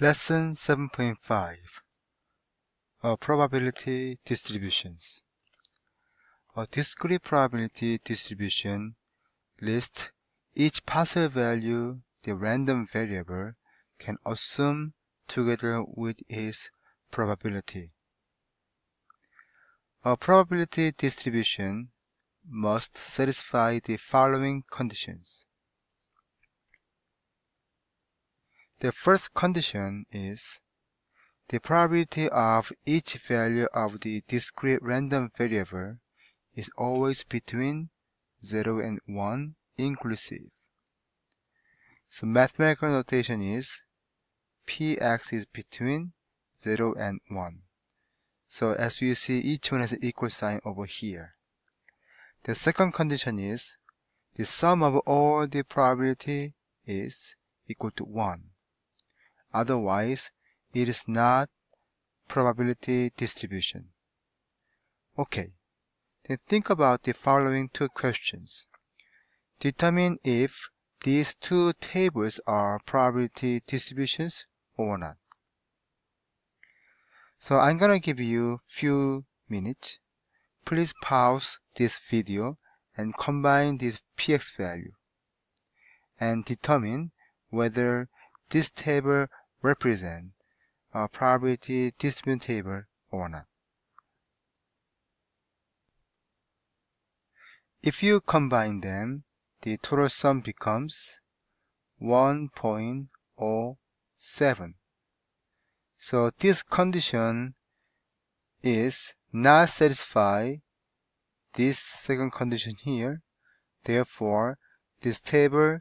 Lesson 7.5 A uh, Probability Distributions A discrete probability distribution lists each possible value the random variable can assume together with its probability. A probability distribution must satisfy the following conditions. The first condition is the probability of each value of the discrete random variable is always between 0 and 1 inclusive. So mathematical notation is px is between 0 and 1. So as you see, each one has an equal sign over here. The second condition is the sum of all the probability is equal to 1. Otherwise, it is not probability distribution. Okay, then think about the following two questions. Determine if these two tables are probability distributions or not. So I'm gonna give you few minutes. Please pause this video and combine this px value and determine whether this table represent a uh, probability distribution table or not. If you combine them, the total sum becomes 1.07. So this condition is not satisfied this second condition here. Therefore, this table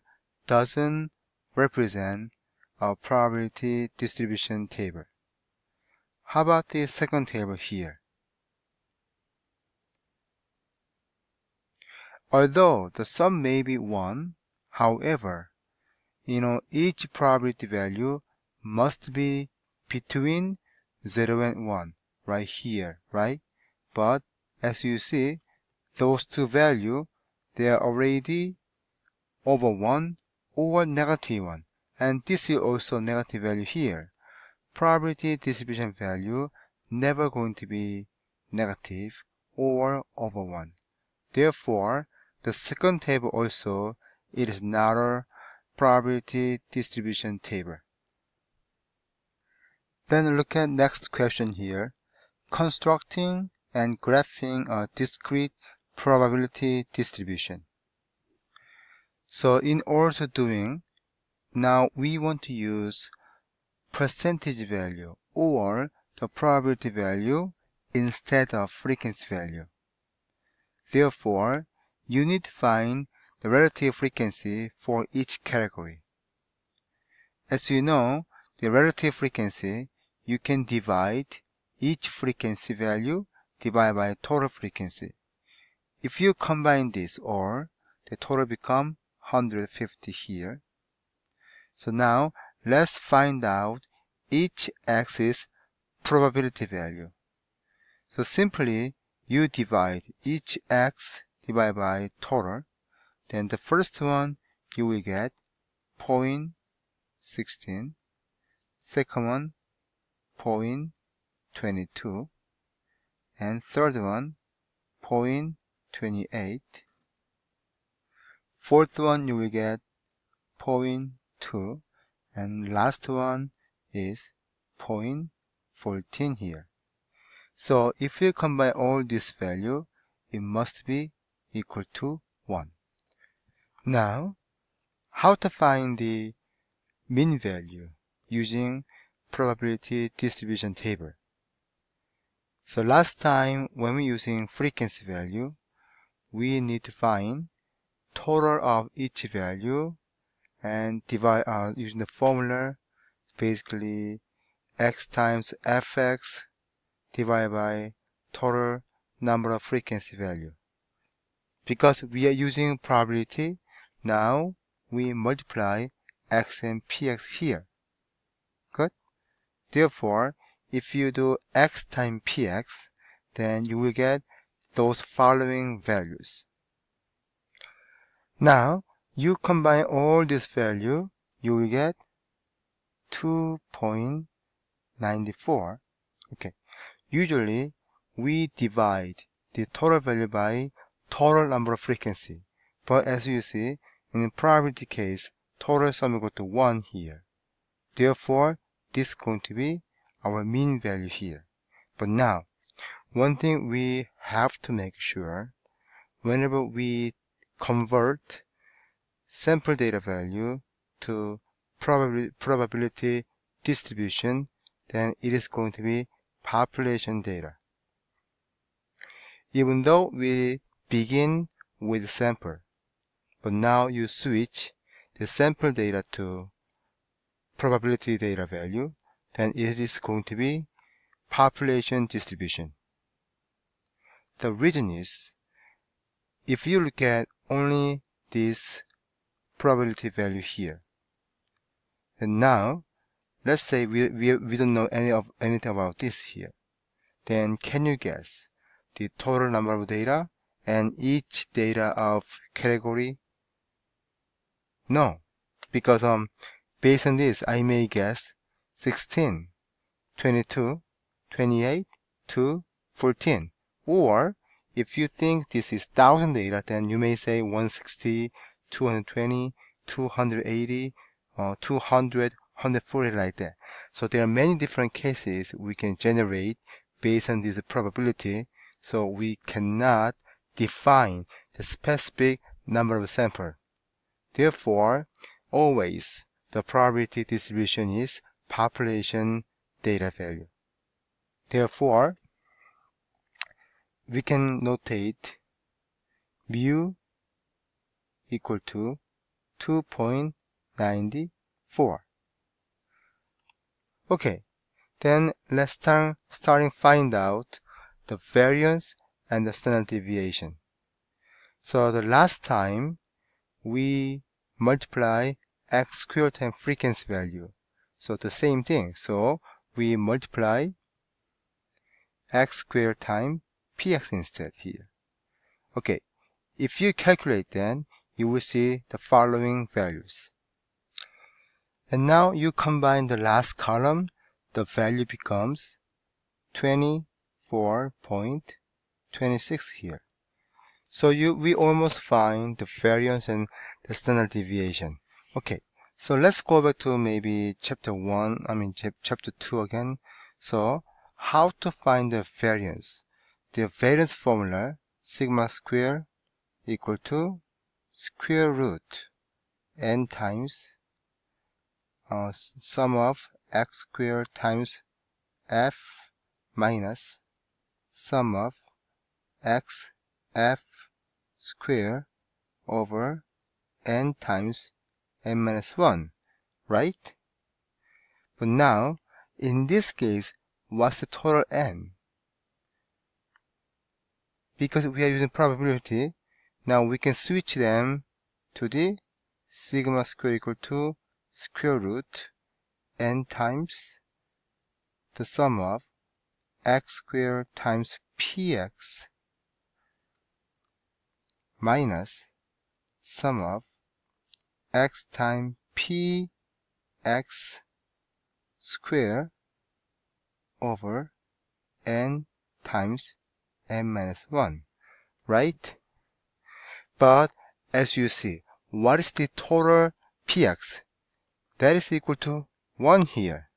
doesn't represent a probability distribution table. How about the second table here? Although the sum may be 1, however, you know, each probability value must be between 0 and 1 right here, right? But as you see, those two values, they are already over 1 or negative 1 and this is also negative value here. Probability distribution value never going to be negative or over 1. Therefore, the second table also it is not a probability distribution table. Then look at next question here. Constructing and graphing a discrete probability distribution. So in order to doing now we want to use percentage value or the probability value instead of frequency value. Therefore, you need to find the relative frequency for each category. As you know, the relative frequency, you can divide each frequency value divided by total frequency. If you combine this or the total become 150 here so now let's find out each axis probability value. So simply you divide each x divided by total. Then the first one you will get 0.16, second one 0.22, and third one 0.28, fourth one you will get 0.20, 2 and last one is 0.14 here. So if you combine all this value, it must be equal to 1. Now, how to find the mean value using probability distribution table. So last time when we using frequency value, we need to find total of each value and divide uh, using the formula basically x times fx divided by total number of frequency value because we are using probability now we multiply x and px here good therefore if you do x times px then you will get those following values now you combine all this value, you will get 2.94. Okay. Usually, we divide the total value by total number of frequency. But as you see, in the probability case, total sum equal to 1 here. Therefore, this is going to be our mean value here. But now, one thing we have to make sure, whenever we convert sample data value to probab probability distribution, then it is going to be population data. Even though we begin with sample, but now you switch the sample data to probability data value, then it is going to be population distribution. The reason is, if you look at only this probability value here. And now, let's say we, we, we don't know any of anything about this here. Then can you guess the total number of data and each data of category? No, because um, based on this, I may guess 16, 22, 28, 2, 14. Or if you think this is 1000 data, then you may say 160, 220, 280, uh, 200, 140 like that. So there are many different cases we can generate based on this probability. So we cannot define the specific number of sample. Therefore, always the probability distribution is population data value. Therefore, we can notate mu equal to 2.94. Okay, then let's start, starting find out the variance and the standard deviation. So the last time we multiply x squared and frequency value. So the same thing. So we multiply x squared times px instead here. Okay, if you calculate then you will see the following values. And now you combine the last column, the value becomes 24.26 here. So you, we almost find the variance and the standard deviation. Okay, so let's go back to maybe chapter 1, I mean chapter 2 again. So how to find the variance. The variance formula sigma square equal to square root n times uh, sum of x squared times f minus sum of x f square over n times n minus 1, right? But now, in this case, what's the total n? Because we are using probability, now we can switch them to the sigma square equal to square root n times the sum of x squared times px minus sum of x times px square over n times n minus 1, right? But as you see, what is the total px? That is equal to 1 here.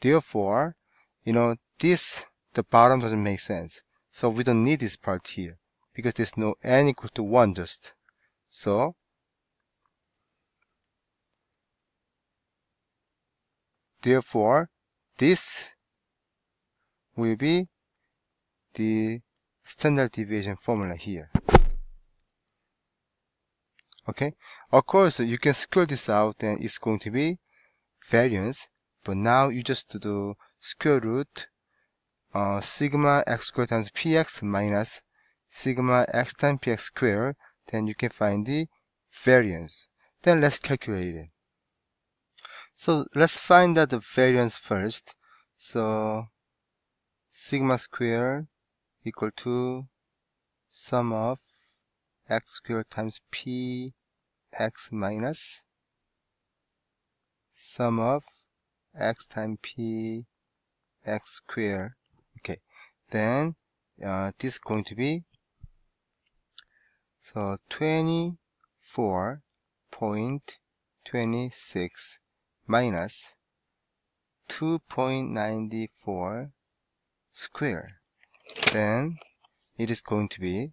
Therefore, you know, this, the bottom doesn't make sense. So we don't need this part here because there's no n equal to 1 just. So, therefore, this will be the standard deviation formula here okay of course you can square this out and it's going to be variance but now you just do square root uh, sigma x squared times px minus sigma x times px squared then you can find the variance then let's calculate it so let's find out the variance first so sigma squared equal to sum of x squared times p x minus sum of x times p x squared. okay then uh, this is going to be so 24.26 minus 2.94 square then it is going to be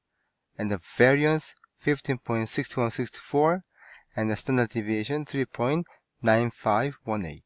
and the variance 15.6164 and the standard deviation 3.9518.